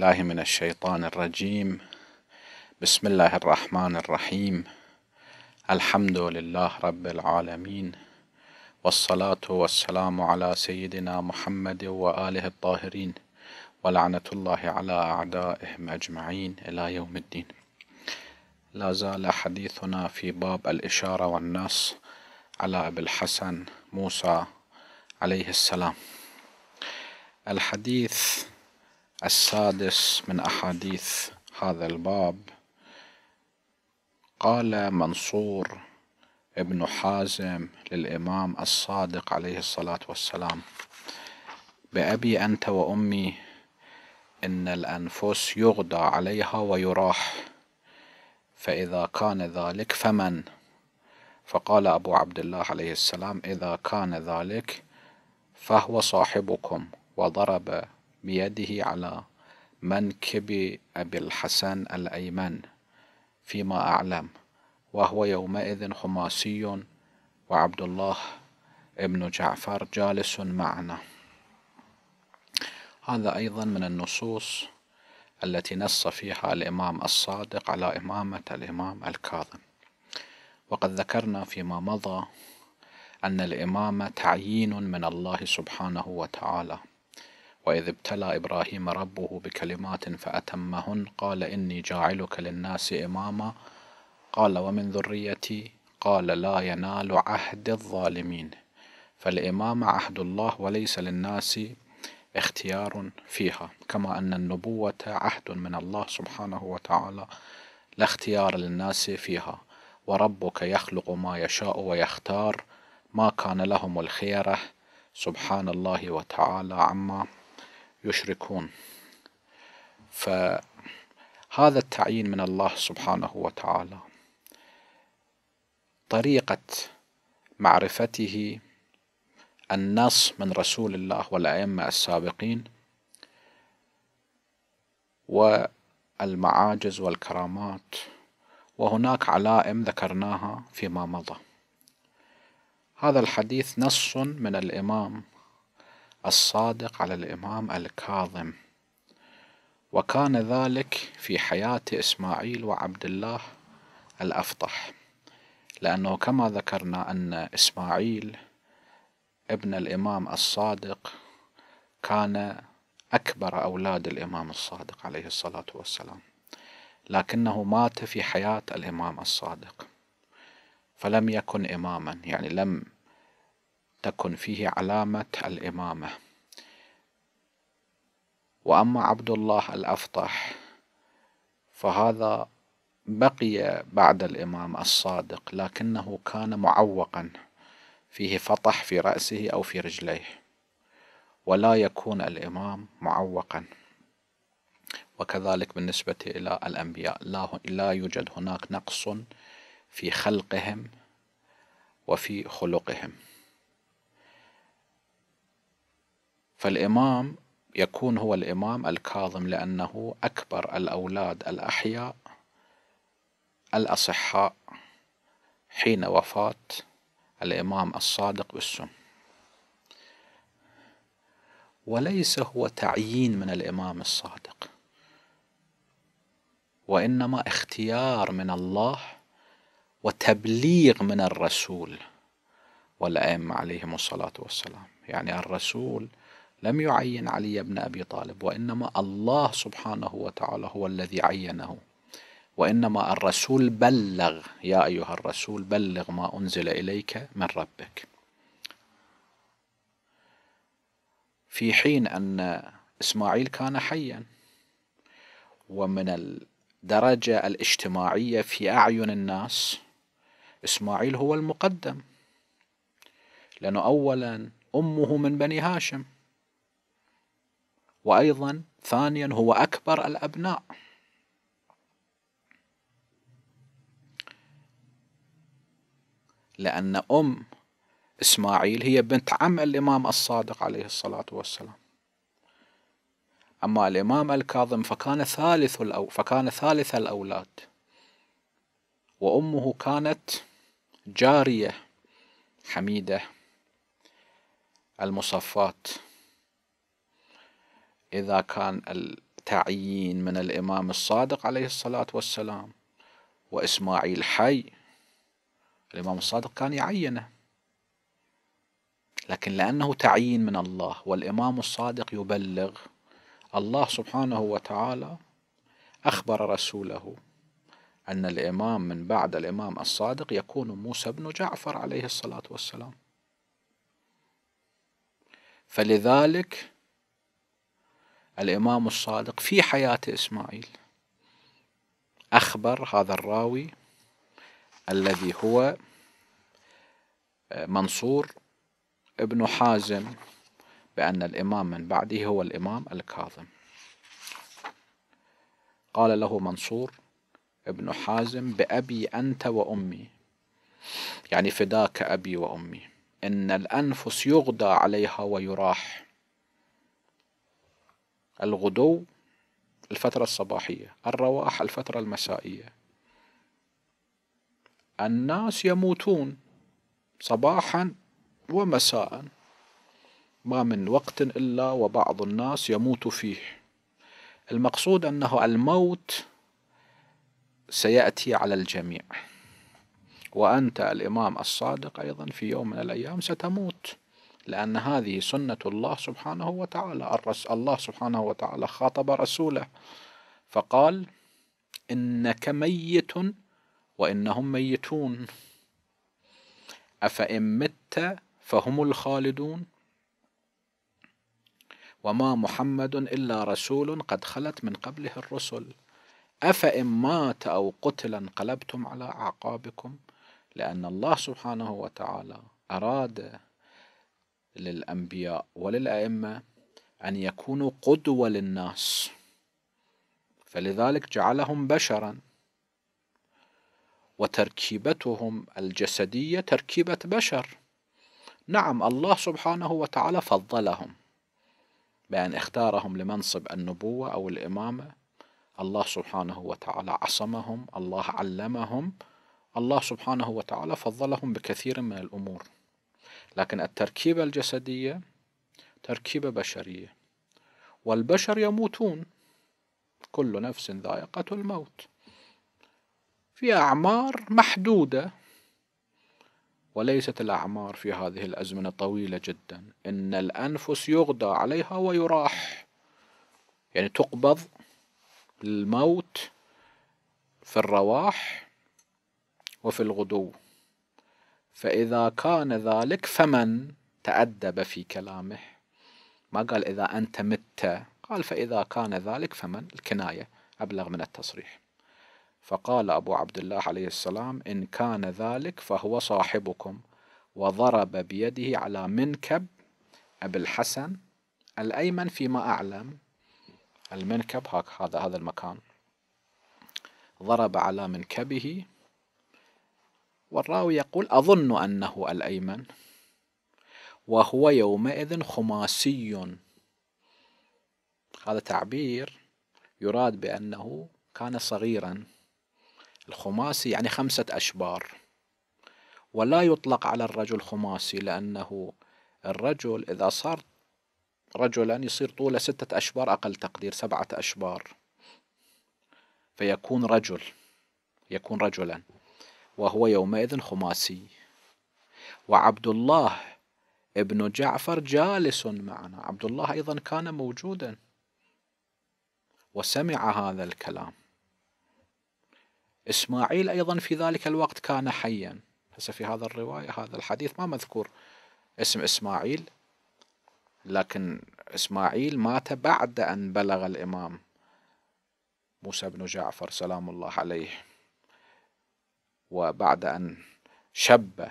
بالله من الشيطان الرجيم بسم الله الرحمن الرحيم الحمد لله رب العالمين والصلاة والسلام على سيدنا محمد وآله الطاهرين ولعنة الله على أعدائهم أجمعين إلى يوم الدين لا زال حديثنا في باب الإشارة والنص على أبي الحسن موسى عليه السلام الحديث السادس من أحاديث هذا الباب قال منصور ابن حازم للإمام الصادق عليه الصلاة والسلام بأبي أنت وأمي إن الأنفس يغدى عليها ويراح فإذا كان ذلك فمن فقال أبو عبد الله عليه السلام إذا كان ذلك فهو صاحبكم وضرب بيده على منكب أبي الحسن الأيمن فيما أعلم وهو يومئذ حماسي وعبد الله ابن جعفر جالس معنا هذا أيضا من النصوص التي نص فيها الإمام الصادق على إمامة الإمام الكاظم وقد ذكرنا فيما مضى أن الإمامة تعيين من الله سبحانه وتعالى وإذ ابتلى إبراهيم ربه بكلمات فأتمهن قال إني جاعلك للناس إماما قال ومن ذريتي قال لا ينال عهد الظالمين فالإمامة عهد الله وليس للناس اختيار فيها كما أن النبوة عهد من الله سبحانه وتعالى لا اختيار للناس فيها وربك يخلق ما يشاء ويختار ما كان لهم الخيره سبحان الله وتعالى عما يشركون فهذا التعيين من الله سبحانه وتعالى طريقة معرفته النص من رسول الله والأئمة السابقين والمعاجز والكرامات وهناك علائم ذكرناها فيما مضى هذا الحديث نص من الإمام الصادق على الإمام الكاظم وكان ذلك في حياة إسماعيل وعبد الله الأفطح لأنه كما ذكرنا أن إسماعيل ابن الإمام الصادق كان أكبر أولاد الإمام الصادق عليه الصلاة والسلام لكنه مات في حياة الإمام الصادق فلم يكن إماما يعني لم تكن فيه علامة الإمامة وأما عبد الله الأفطح فهذا بقي بعد الإمام الصادق لكنه كان معوقا فيه فطح في رأسه أو في رجليه ولا يكون الإمام معوقا وكذلك بالنسبة إلى الأنبياء لا, لا يوجد هناك نقص في خلقهم وفي خلقهم فالإمام يكون هو الإمام الكاظم لأنه أكبر الأولاد الأحياء الأصحاء حين وفاة الإمام الصادق بالسم وليس هو تعيين من الإمام الصادق وإنما اختيار من الله وتبليغ من الرسول والأئمة عليهم الصلاة والسلام يعني الرسول لم يعين علي بن أبي طالب وإنما الله سبحانه وتعالى هو الذي عينه وإنما الرسول بلغ يا أيها الرسول بلغ ما أنزل إليك من ربك في حين أن إسماعيل كان حيا ومن الدرجة الاجتماعية في أعين الناس إسماعيل هو المقدم لأنه أولا أمه من بني هاشم وأيضا ثانيا هو أكبر الأبناء لأن أم إسماعيل هي بنت عم الإمام الصادق عليه الصلاة والسلام أما الإمام الكاظم فكان ثالث الأو فكان ثالث الأولاد وأمه كانت جارية حميدة المصفات إذا كان التعيين من الإمام الصادق عليه الصلاة والسلام وإسماعيل حي الإمام الصادق كان يعينه لكن لأنه تعيين من الله والإمام الصادق يبلغ الله سبحانه وتعالى أخبر رسوله أن الإمام من بعد الإمام الصادق يكون موسى بن جعفر عليه الصلاة والسلام فلذلك الإمام الصادق في حياة إسماعيل أخبر هذا الراوي الذي هو آه، منصور ابن حازم بأن الإمام من بعده هو الإمام الكاظم قال له منصور ابن حازم بأبي أنت وأمي يعني فداك أبي وأمي إن الأنفس يغدى عليها ويراح الغدو الفترة الصباحية الرواح الفترة المسائية الناس يموتون صباحا ومساء ما من وقت إلا وبعض الناس يموت فيه المقصود أنه الموت سيأتي على الجميع وأنت الإمام الصادق أيضا في يوم من الأيام ستموت لأن هذه سنة الله سبحانه وتعالى الله سبحانه وتعالى خاطب رسوله فقال إنك ميت وإنهم ميتون أفإن مت فهم الخالدون وما محمد إلا رسول قد خلت من قبله الرسل أفإن مات أو قتل انقلبتم على أعقابكم لأن الله سبحانه وتعالى أراد للأنبياء وللأئمة أن يكونوا قدوة للناس فلذلك جعلهم بشرا وتركيبتهم الجسدية تركيبة بشر نعم الله سبحانه وتعالى فضلهم بأن اختارهم لمنصب النبوة أو الإمامة الله سبحانه وتعالى عصمهم الله علمهم الله سبحانه وتعالى فضلهم بكثير من الأمور لكن التركيبة الجسدية تركيبة بشرية والبشر يموتون كل نفس ذائقة الموت في أعمار محدودة وليست الأعمار في هذه الأزمنة طويلة جدا إن الأنفس يغدى عليها ويراح يعني تقبض للموت في الرواح وفي الغدو فإذا كان ذلك فمن تأدب في كلامه ما قال إذا أنت مت قال فإذا كان ذلك فمن الكناية أبلغ من التصريح فقال أبو عبد الله عليه السلام إن كان ذلك فهو صاحبكم وضرب بيده على منكب أبي الحسن الأيمن فيما أعلم المنكب هذا هذا المكان ضرب على منكبه والراوي يقول أظن أنه الأيمن وهو يومئذ خماسي هذا تعبير يراد بأنه كان صغيرا الخماسي يعني خمسة أشبار ولا يطلق على الرجل خماسي لأنه الرجل إذا صار رجلا يصير طوله ستة أشبار أقل تقدير سبعة أشبار فيكون رجل يكون رجلا وهو يومئذ خماسي وعبد الله ابن جعفر جالس معنا عبد الله أيضا كان موجودا وسمع هذا الكلام إسماعيل أيضا في ذلك الوقت كان حيا هسه في هذا الرواية هذا الحديث ما مذكور اسم إسماعيل لكن إسماعيل مات بعد أن بلغ الإمام موسى بن جعفر سلام الله عليه وبعد أن شب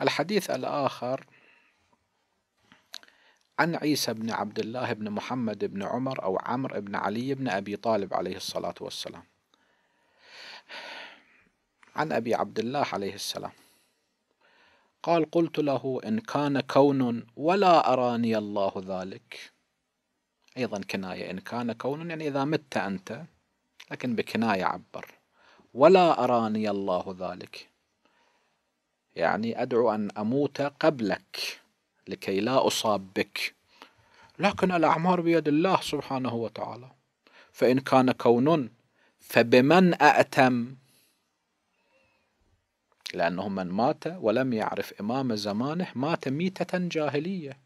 الحديث الآخر عن عيسى بن عبد الله بن محمد بن عمر أو عمرو بن علي بن أبي طالب عليه الصلاة والسلام عن أبي عبد الله عليه السلام قال قلت له إن كان كون ولا أراني الله ذلك أيضا كناية إن كان كون يعني إذا مت أنت لكن بكناية عبر ولا أراني الله ذلك يعني أدعو أن أموت قبلك لكي لا أصاب بك لكن الأعمار بيد الله سبحانه وتعالى فإن كان كون فبمن أأتم لأنه من مات ولم يعرف إمام زمانه مات ميتة جاهلية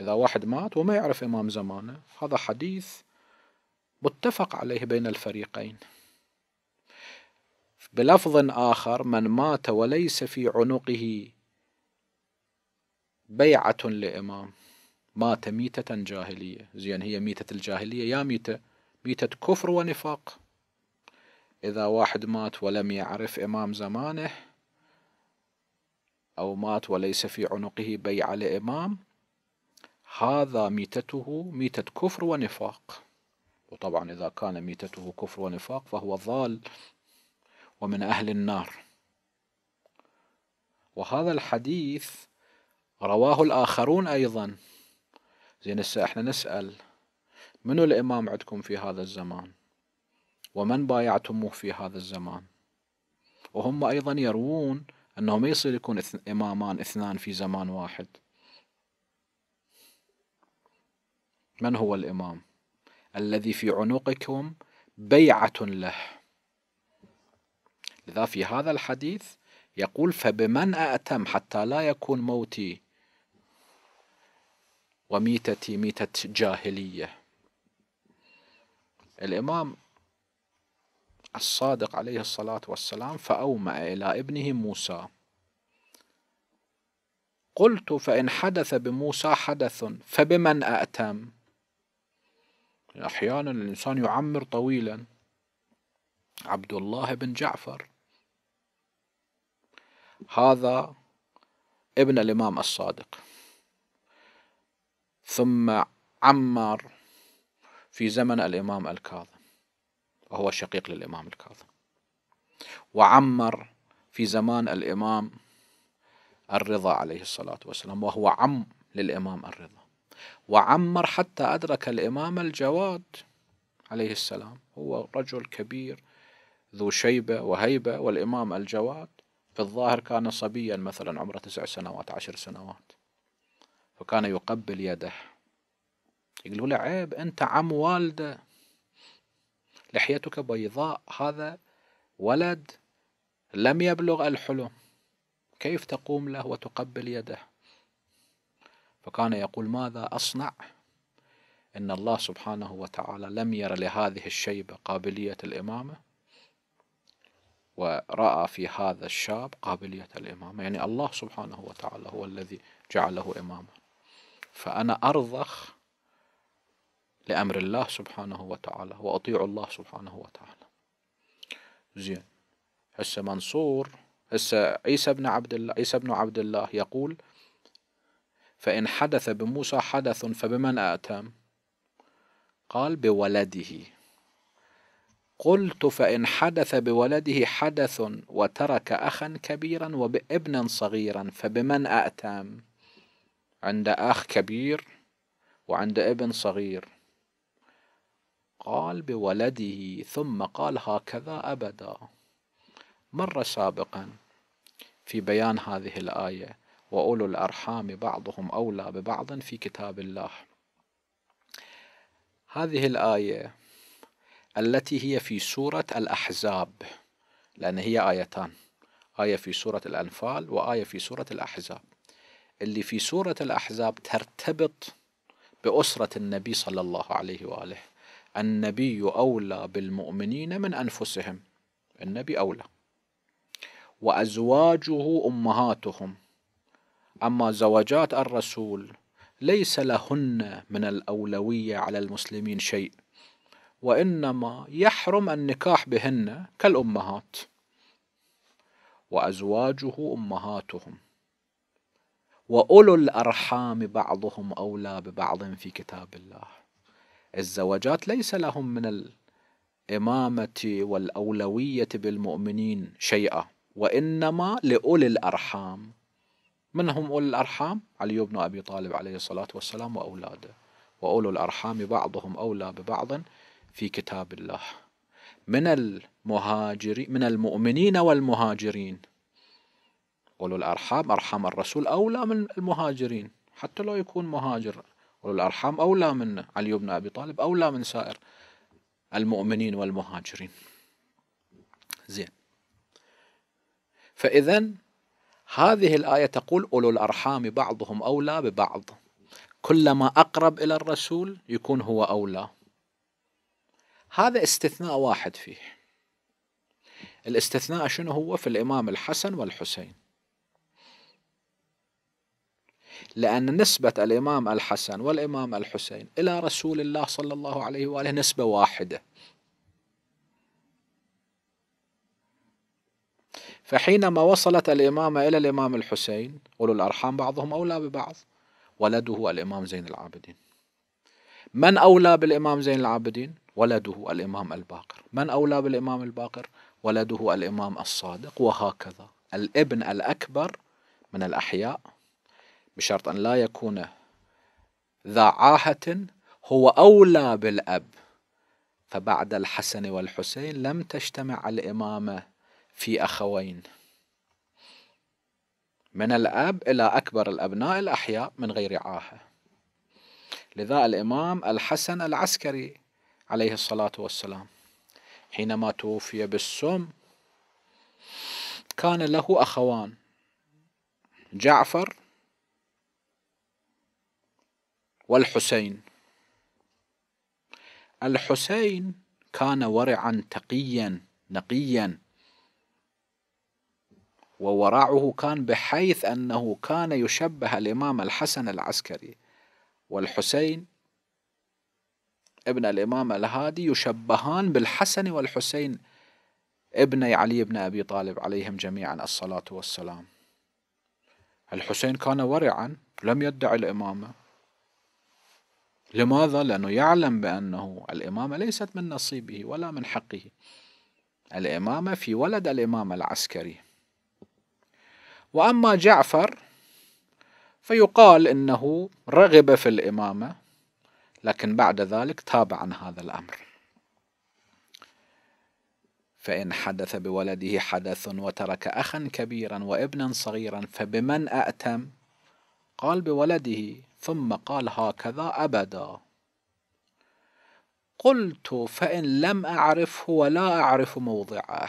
إذا واحد مات وما يعرف إمام زمانه هذا حديث متفق عليه بين الفريقين بلفظ آخر من مات وليس في عنقه بيعة لإمام مات ميتة جاهلية زين هي ميتة الجاهلية يا ميتة ميتة كفر ونفاق إذا واحد مات ولم يعرف إمام زمانه أو مات وليس في عنقه بيعة لإمام هذا ميتته ميتة كفر ونفاق وطبعا إذا كان ميتته كفر ونفاق فهو ضال ومن أهل النار وهذا الحديث رواه الآخرون أيضا زين هسه احنا نسأل منو الإمام عندكم في هذا الزمان ومن بايعتموه في هذا الزمان وهم أيضا يروون أنه ما يصير يكون إمامان اثنان في زمان واحد من هو الإمام الذي في عنقكم بيعة له لذا في هذا الحديث يقول فبمن أأتم حتى لا يكون موتي وميتتي ميتة جاهلية الإمام الصادق عليه الصلاة والسلام فأومأ إلى ابنه موسى قلت فإن حدث بموسى حدث فبمن أأتم أحيانا الإنسان يعمر طويلا عبد الله بن جعفر هذا ابن الإمام الصادق ثم عمر في زمن الإمام الكاظم وهو شقيق للإمام الكاظم وعمر في زمان الإمام الرضا عليه الصلاة والسلام وهو عم للإمام الرضا وعمر حتى أدرك الإمام الجواد عليه السلام هو رجل كبير ذو شيبة وهيبة والإمام الجواد في الظاهر كان صبيا مثلا عمره تسع سنوات عشر سنوات فكان يقبل يده يقول له عيب أنت عم والده لحيتك بيضاء هذا ولد لم يبلغ الحلم كيف تقوم له وتقبل يده فكان يقول ماذا أصنع إن الله سبحانه وتعالى لم ير لهذه الشيبة قابلية الإمامة ورأى في هذا الشاب قابلية الإمامة يعني الله سبحانه وتعالى هو الذي جعله إماما فأنا أرضخ لأمر الله سبحانه وتعالى وأطيع الله سبحانه وتعالى زين هسه منصور هسه عيسى بن عبد الله عيسى بن عبد الله يقول فإن حدث بموسى حدث فبمن أتم قال بولده قلت فإن حدث بولده حدث وترك أخا كبيرا وابنا صغيرا فبمن أأتم عند أخ كبير وعند ابن صغير قال بولده ثم قال هكذا أبدا مر سابقا في بيان هذه الآية وأولو الأرحام بعضهم أولى ببعض في كتاب الله هذه الآية التي هي في سورة الأحزاب لأن هي آيتان آية في سورة الأنفال وآية في سورة الأحزاب اللي في سورة الأحزاب ترتبط بأسرة النبي صلى الله عليه وآله النبي أولى بالمؤمنين من أنفسهم النبي أولى وأزواجه أمهاتهم أما زواجات الرسول ليس لهن من الأولوية على المسلمين شيء وإنما يحرم النكاح بهن كالأمهات وأزواجه أمهاتهم وأولو الأرحام بعضهم أولى ببعض في كتاب الله الزواجات ليس لهم من الإمامة والأولوية بالمؤمنين شيئا وإنما لأولي الأرحام منهم أولي الأرحام علي بن أبي طالب عليه الصلاة والسلام وأولاده وأولو الأرحام بعضهم أولى ببعض في كتاب الله من المهاجرين من المؤمنين والمهاجرين أولو الأرحام أرحام الرسول أولى من المهاجرين حتى لو يكون مهاجر أولو الأرحام أولى من علي بن أبي طالب أولى من سائر المؤمنين والمهاجرين زين فإذا هذه الآية تقول أولو الأرحام بعضهم أولى ببعض كلما أقرب إلى الرسول يكون هو أولى هذا استثناء واحد فيه الاستثناء شنو هو في الإمام الحسن والحسين لأن نسبة الإمام الحسن والإمام الحسين إلى رسول الله صلى الله عليه وآله نسبة واحدة فحينما وصلت الإمامة إلى الإمام الحسين أولو الأرحام بعضهم أولى ببعض ولده الإمام زين العابدين من أولى بالإمام زين العابدين ولده الإمام الباقر من أولى بالإمام الباقر ولده الإمام الصادق وهكذا الابن الأكبر من الأحياء بشرط أن لا يكون ذا عاهة هو أولى بالأب فبعد الحسن والحسين لم تجتمع الإمامة في أخوين من الأب إلى أكبر الأبناء الأحياء من غير عاهة لذا الإمام الحسن العسكري عليه الصلاة والسلام حينما توفي بالسم كان له أخوان جعفر والحسين الحسين كان ورعا تقيا نقيا وورعه كان بحيث أنه كان يشبه الإمام الحسن العسكري والحسين ابن الإمام الهادي يشبهان بالحسن والحسين ابني علي بن أبي طالب عليهم جميعا الصلاة والسلام الحسين كان ورعا لم يدعي الإمامة لماذا؟ لأنه يعلم بأنه الإمامة ليست من نصيبه ولا من حقه الإمامة في ولد الإمام العسكري وأما جعفر فيقال إنه رغب في الإمامة لكن بعد ذلك تاب عن هذا الأمر فإن حدث بولده حدث وترك أخا كبيرا وابنا صغيرا فبمن أأتم قال بولده ثم قال هكذا أبدا قلت فإن لم أعرفه ولا أعرف موضعه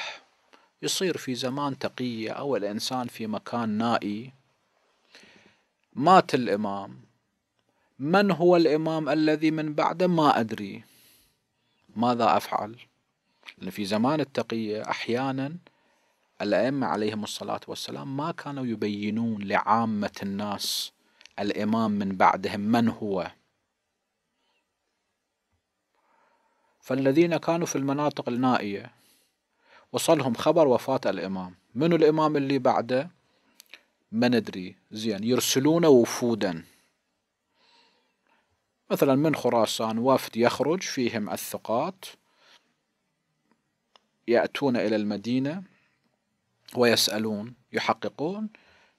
يصير في زمان تقية أو الإنسان في مكان نائي مات الإمام من هو الإمام الذي من بعده ما أدري ماذا أفعل لأن في زمان التقية أحيانا الأئمة عليهم الصلاة والسلام ما كانوا يبينون لعامة الناس الإمام من بعدهم من هو فالذين كانوا في المناطق النائية وصلهم خبر وفاة الإمام منو الإمام اللي بعده ما ندري زين يرسلون وفودا مثلا من خراسان وفد يخرج فيهم الثقات يأتون إلى المدينة ويسألون يحققون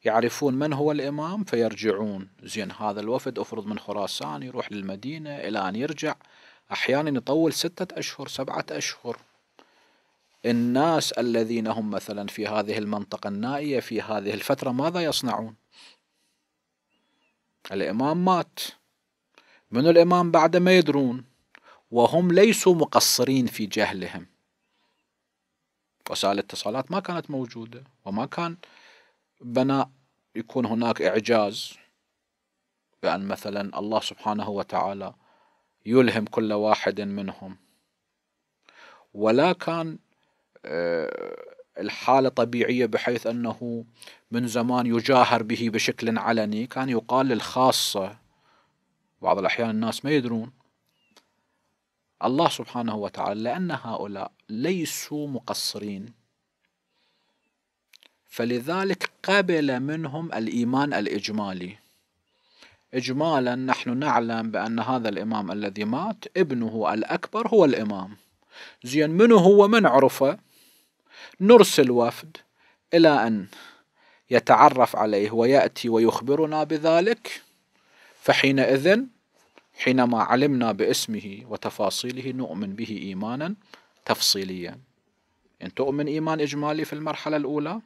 يعرفون من هو الإمام فيرجعون زين هذا الوفد أفرض من خراسان يروح للمدينة إلى أن يرجع أحيانا يطول ستة أشهر سبعة أشهر الناس الذين هم مثلا في هذه المنطقة النائية في هذه الفترة ماذا يصنعون الإمام مات من الإمام بعد ما يدرون وهم ليسوا مقصرين في جهلهم وسائل الاتصالات ما كانت موجودة وما كان بناء يكون هناك إعجاز بأن مثلا الله سبحانه وتعالى يلهم كل واحد منهم ولا كان آه، الحالة طبيعية بحيث أنه من زمان يجاهر به بشكل علني كان يقال للخاصة بعض الأحيان الناس ما يدرون الله سبحانه وتعالى لأن هؤلاء ليسوا مقصرين فلذلك قبل منهم الإيمان الإجمالي إجمالا نحن نعلم بأن هذا الإمام الذي مات ابنه الأكبر هو الإمام زين من هو من عرفه نرسل وفد إلى أن يتعرف عليه ويأتي ويخبرنا بذلك فحينئذ حينما علمنا باسمه وتفاصيله نؤمن به إيمانا تفصيليا أن تؤمن إيمان إجمالي في المرحلة الأولى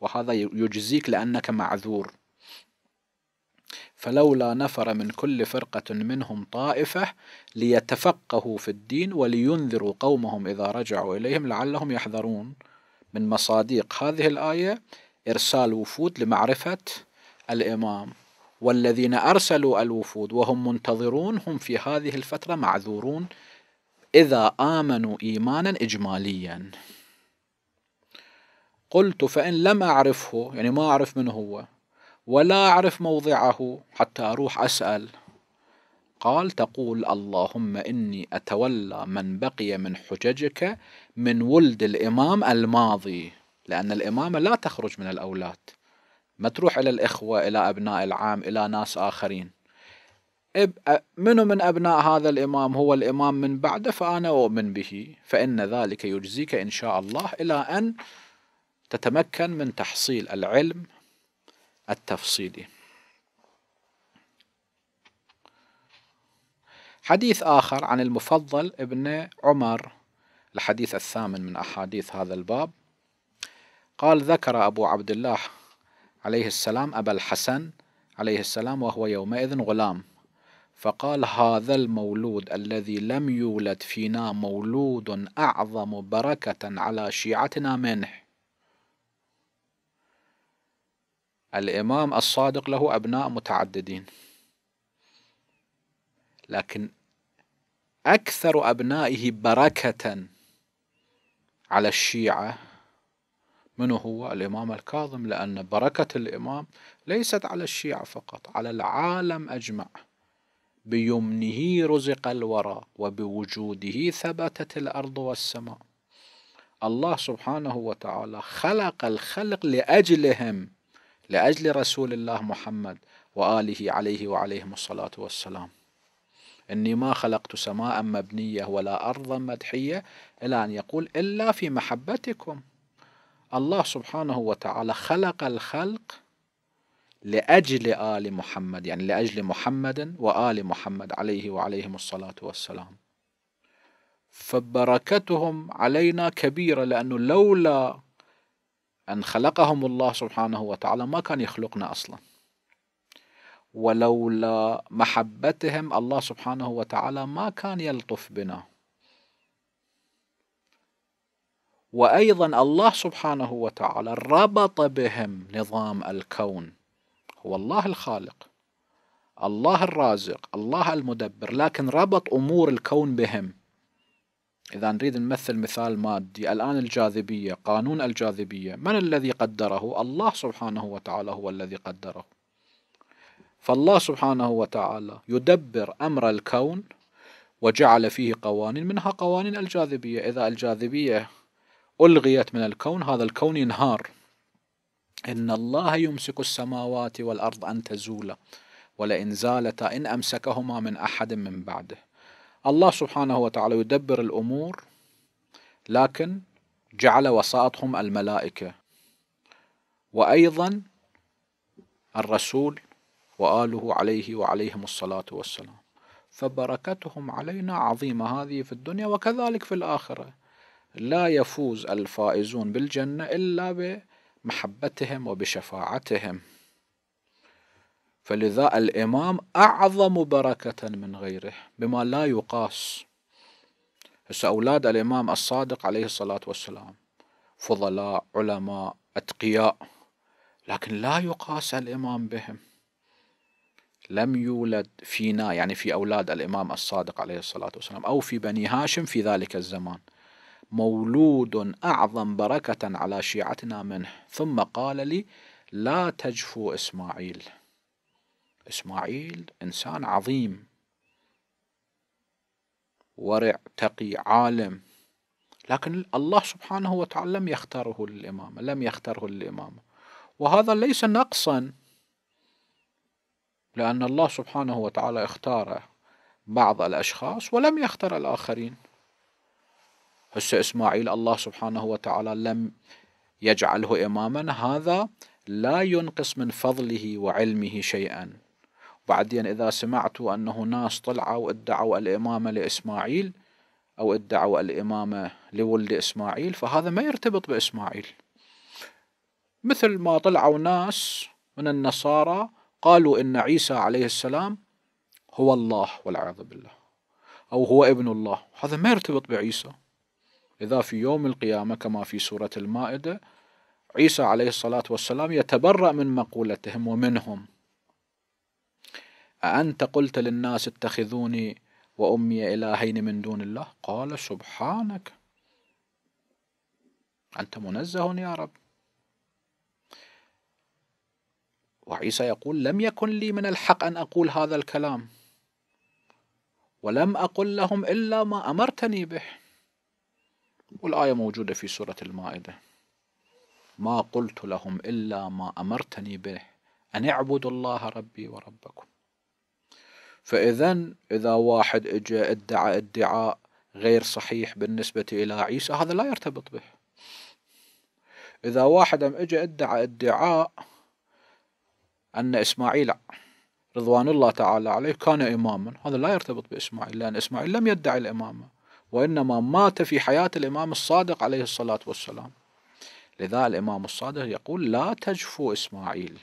وهذا يجزيك لأنك معذور فلولا نفر من كل فرقة منهم طائفة ليتفقهوا في الدين ولينذروا قومهم إذا رجعوا إليهم لعلهم يحذرون من مصاديق هذه الآية إرسال وفود لمعرفة الإمام والذين أرسلوا الوفود وهم منتظرون هم في هذه الفترة معذورون إذا آمنوا إيمانا إجماليا قلت فإن لم أعرفه يعني ما أعرف من هو ولا أعرف موضعه حتى أروح أسأل قال تقول اللهم إني أتولى من بقي من حججك من ولد الإمام الماضي لأن الإمامة لا تخرج من الأولاد ما تروح إلى الإخوة إلى أبناء العام إلى ناس آخرين منو من أبناء هذا الإمام هو الإمام من بعده فأنا أؤمن به فإن ذلك يجزيك إن شاء الله إلى أن تتمكن من تحصيل العلم التفصيلي حديث آخر عن المفضل ابن عمر الحديث الثامن من أحاديث هذا الباب قال ذكر أبو عبد الله عليه السلام أبا الحسن عليه السلام وهو يومئذ غلام فقال هذا المولود الذي لم يولد فينا مولود أعظم بركة على شيعتنا منه الإمام الصادق له أبناء متعددين لكن أكثر أبنائه بركة على الشيعة من هو الإمام الكاظم لأن بركة الإمام ليست على الشيعة فقط على العالم أجمع بيمنه رزق الورى وبوجوده ثبتت الأرض والسماء الله سبحانه وتعالى خلق الخلق لأجلهم لأجل رسول الله محمد وآله عليه وعليهم الصلاة والسلام إني ما خلقت سماء مبنية ولا أرضا مدحية إلى أن يقول إلا في محبتكم الله سبحانه وتعالى خلق الخلق لأجل آل محمد يعني لأجل محمد وآل محمد عليه وعليهم الصلاة والسلام فبركتهم علينا كبيرة لأنه لولا أن خلقهم الله سبحانه وتعالى ما كان يخلقنا أصلا ولولا محبتهم الله سبحانه وتعالى ما كان يلطف بنا وأيضا الله سبحانه وتعالى ربط بهم نظام الكون هو الله الخالق الله الرازق الله المدبر لكن ربط أمور الكون بهم إذا نريد نمثل مثال مادي الآن الجاذبية قانون الجاذبية من الذي قدره؟ الله سبحانه وتعالى هو الذي قدره فالله سبحانه وتعالى يدبر أمر الكون وجعل فيه قوانين منها قوانين الجاذبية إذا الجاذبية ألغيت من الكون هذا الكون ينهار إن الله يمسك السماوات والأرض أن تزولا ولئن زالتا إن أمسكهما من أحد من بعده الله سبحانه وتعالى يدبر الأمور لكن جعل وساطهم الملائكة وأيضا الرسول وآله عليه وعليهم الصلاة والسلام فبركتهم علينا عظيمة هذه في الدنيا وكذلك في الآخرة لا يفوز الفائزون بالجنة إلا بمحبتهم وبشفاعتهم فلذا الإمام أعظم بركة من غيره بما لا يقاس هسه أولاد الإمام الصادق عليه الصلاة والسلام فضلاء علماء أتقياء لكن لا يقاس الإمام بهم لم يولد فينا يعني في أولاد الإمام الصادق عليه الصلاة والسلام أو في بني هاشم في ذلك الزمان مولود أعظم بركة على شيعتنا منه ثم قال لي لا تجفو إسماعيل إسماعيل إنسان عظيم ورع تقي عالم لكن الله سبحانه وتعالى لم يختاره للإمامة لم يختاره للإمامة وهذا ليس نقصا لأن الله سبحانه وتعالى اختار بعض الأشخاص ولم يختار الآخرين هسه إسماعيل الله سبحانه وتعالى لم يجعله إماما هذا لا ينقص من فضله وعلمه شيئا بعدين إذا سمعتوا أنه ناس طلعوا ادعوا الإمامة لإسماعيل أو ادعوا الإمامة لولد إسماعيل فهذا ما يرتبط بإسماعيل مثل ما طلعوا ناس من النصارى قالوا إن عيسى عليه السلام هو الله والعياذ بالله أو هو ابن الله هذا ما يرتبط بعيسى إذا في يوم القيامة كما في سورة المائدة عيسى عليه الصلاة والسلام يتبرأ من مقولتهم ومنهم أأنت قلت للناس اتخذوني وأمي إلهين من دون الله قال سبحانك أنت منزه يا رب وعيسى يقول لم يكن لي من الحق أن أقول هذا الكلام ولم أقل لهم إلا ما أمرتني به والآية موجودة في سورة المائدة ما قلت لهم إلا ما أمرتني به أن اعبدوا الله ربي وربكم فإذا إذا واحد إجا ادعى ادعاء غير صحيح بالنسبة إلى عيسى هذا لا يرتبط به إذا واحد أم إجا ادعى ادعاء أن إسماعيل رضوان الله تعالى عليه كان إماما هذا لا يرتبط بإسماعيل لأن إسماعيل لم يدعي الإمامة وإنما مات في حياة الإمام الصادق عليه الصلاة والسلام لذا الإمام الصادق يقول لا تجفو إسماعيل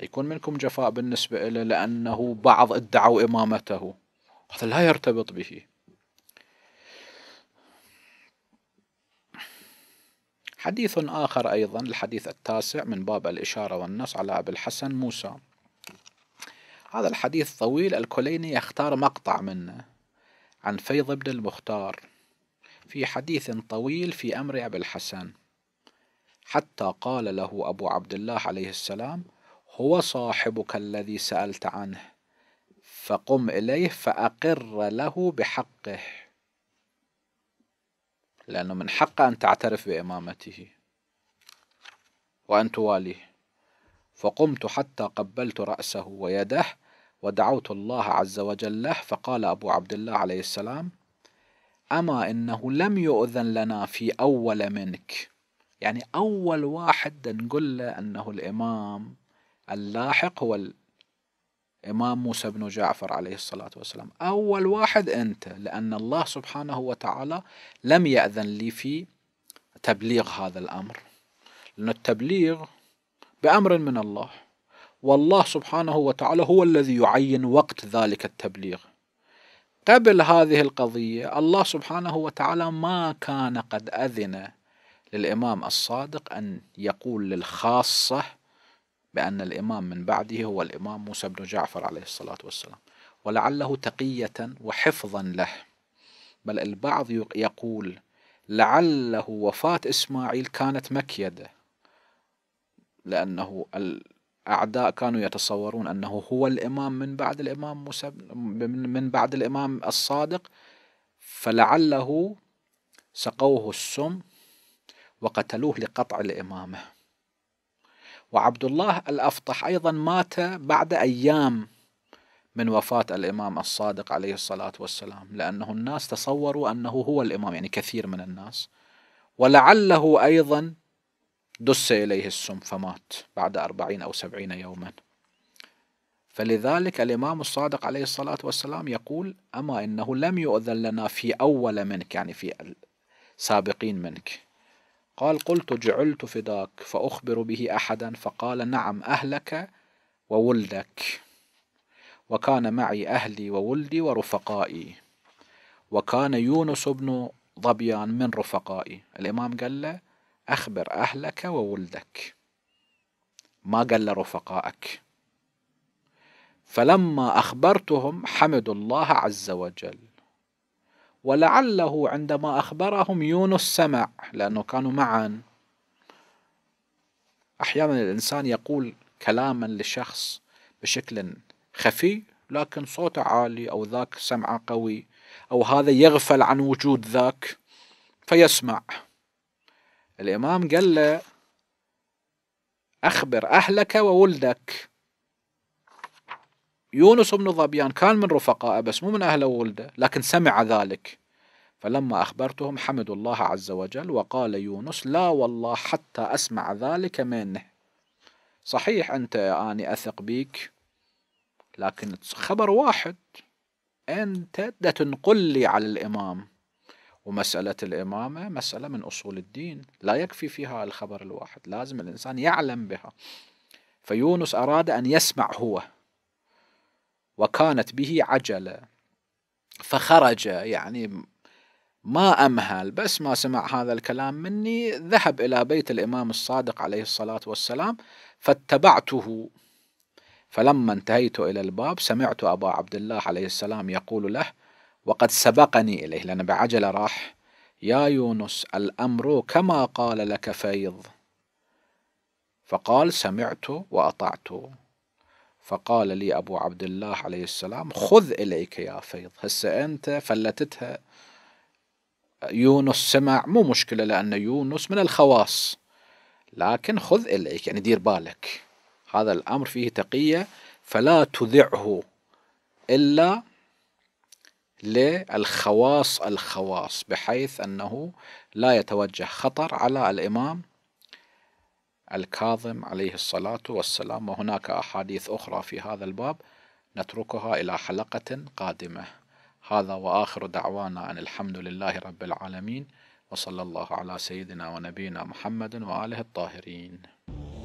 يكون منكم جفاء بالنسبة له لأنه بعض ادعوا إمامته هذا لا يرتبط به حديث آخر أيضا الحديث التاسع من باب الإشارة والنص على أبي الحسن موسى هذا الحديث طويل الكليني يختار مقطع منه عن فيض بن المختار في حديث طويل في أمر أبي الحسن حتى قال له أبو عبد الله عليه السلام هو صاحبك الذي سألت عنه فقم إليه فأقر له بحقه لأنه من حق أن تعترف بإمامته وأن تواليه فقمت حتى قبلت رأسه ويده ودعوت الله عز وجل له فقال أبو عبد الله عليه السلام أما إنه لم يؤذن لنا في أول منك يعني أول واحد نقول له أنه الإمام اللاحق هو الإمام موسى بن جعفر عليه الصلاة والسلام أول واحد أنت لأن الله سبحانه وتعالى لم يأذن لي في تبليغ هذا الأمر لأن التبليغ بأمر من الله والله سبحانه وتعالى هو الذي يعين وقت ذلك التبليغ قبل هذه القضية الله سبحانه وتعالى ما كان قد أذن للإمام الصادق أن يقول للخاصة بأن الإمام من بعده هو الإمام موسى بن جعفر عليه الصلاة والسلام ولعله تقية وحفظا له بل البعض يقول لعله وفاة إسماعيل كانت مكيدة لأنه الأعداء كانوا يتصورون أنه هو الإمام من بعد الإمام موسى من بعد الإمام الصادق فلعله سقوه السم وقتلوه لقطع الإمامة وعبد الله الأفطح أيضا مات بعد أيام من وفاة الإمام الصادق عليه الصلاة والسلام لأنه الناس تصوروا أنه هو الإمام يعني كثير من الناس ولعله أيضا دس إليه السم فمات بعد أربعين أو سبعين يوما فلذلك الإمام الصادق عليه الصلاة والسلام يقول أما إنه لم يؤذن لنا في أول منك يعني في السابقين منك قال قلت جعلت فداك فأخبر به أحدا فقال نعم أهلك وولدك وكان معي أهلي وولدي ورفقائي وكان يونس بن ظبيان من رفقائي الإمام قال له أخبر أهلك وولدك ما قال له رفقائك فلما أخبرتهم حمدوا الله عز وجل ولعله عندما أخبرهم يونس سمع لأنه كانوا معا أحيانا الإنسان يقول كلاما لشخص بشكل خفي لكن صوته عالي أو ذاك سمعه قوي أو هذا يغفل عن وجود ذاك فيسمع الإمام قال له أخبر أهلك وولدك يونس بن ظبيان كان من رفقائه بس مو من أهله وولده لكن سمع ذلك فلما أخبرتهم حمدوا الله عز وجل وقال يونس لا والله حتى أسمع ذلك منه صحيح أنت أني أثق بيك لكن خبر واحد أنت تنقل لي على الإمام ومسألة الإمامة مسألة من أصول الدين لا يكفي فيها الخبر الواحد لازم الإنسان يعلم بها فيونس أراد أن يسمع هو وكانت به عجلة فخرج يعني ما أمهل بس ما سمع هذا الكلام مني ذهب إلى بيت الإمام الصادق عليه الصلاة والسلام فاتبعته فلما انتهيت إلى الباب سمعت أبا عبد الله عليه السلام يقول له وقد سبقني إليه لأن بعجلة راح يا يونس الأمر كما قال لك فيض فقال سمعت وأطعت فقال لي أبو عبد الله عليه السلام خذ إليك يا فيض هسه أنت فلتتها يونس سمع مو مشكلة لأن يونس من الخواص لكن خذ إليك يعني دير بالك هذا الأمر فيه تقية فلا تذعه إلا للخواص الخواص بحيث أنه لا يتوجه خطر على الإمام الكاظم عليه الصلاة والسلام وهناك أحاديث أخرى في هذا الباب نتركها إلى حلقة قادمة هذا وآخر دعوانا أن الحمد لله رب العالمين وصلى الله على سيدنا ونبينا محمد وآله الطاهرين